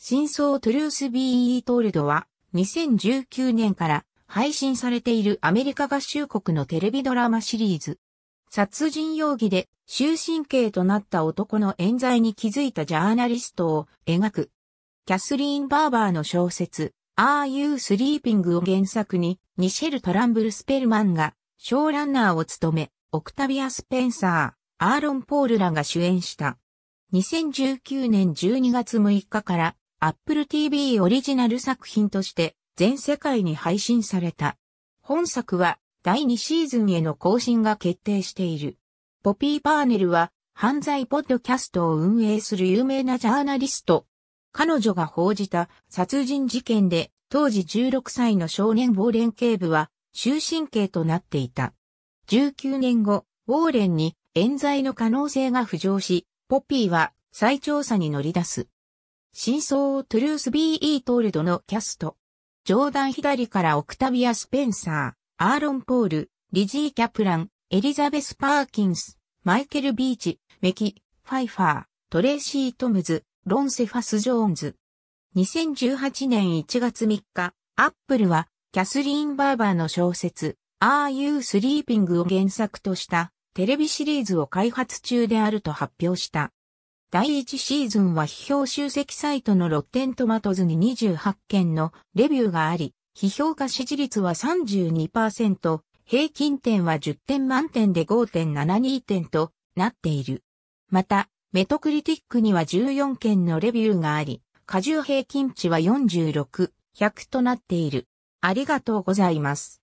真相トゥルース・ビー・イトールドは、2019年から配信されているアメリカ合衆国のテレビドラマシリーズ。殺人容疑で終身刑となった男の冤罪に気づいたジャーナリストを描く。キャスリーン・バーバーの小説、Are You Sleeping を原作に、ニシェル・トランブル・スペルマンが、ショーランナーを務め、オクタビア・スペンサー、アーロン・ポールらが主演した。2019年12月6日から Apple TV オリジナル作品として全世界に配信された。本作は第2シーズンへの更新が決定している。ポピー・パーネルは犯罪ポッドキャストを運営する有名なジャーナリスト。彼女が報じた殺人事件で当時16歳の少年ウォーレン警部は終身刑となっていた。19年後、ウォーレンに冤罪の可能性が浮上し、ポピーは再調査に乗り出す。真相をトゥルース・ビー・イトールドのキャスト。上段左からオクタビア・スペンサー、アーロン・ポール、リジー・キャプラン、エリザベス・パーキンス、マイケル・ビーチ、メキ、ファイファー、トレーシー・トムズ、ロンセファス・ジョーンズ。2018年1月3日、アップルは、キャスリーン・バーバーの小説、Are You Sleeping を原作としたテレビシリーズを開発中であると発表した。第1シーズンは批評集積サイトのロッテントマトズに28件のレビューがあり、批評価支持率は32%、平均点は10点満点で5.72点となっている。また、メトクリティックには14件のレビューがあり、過重平均値は46、100となっている。ありがとうございます。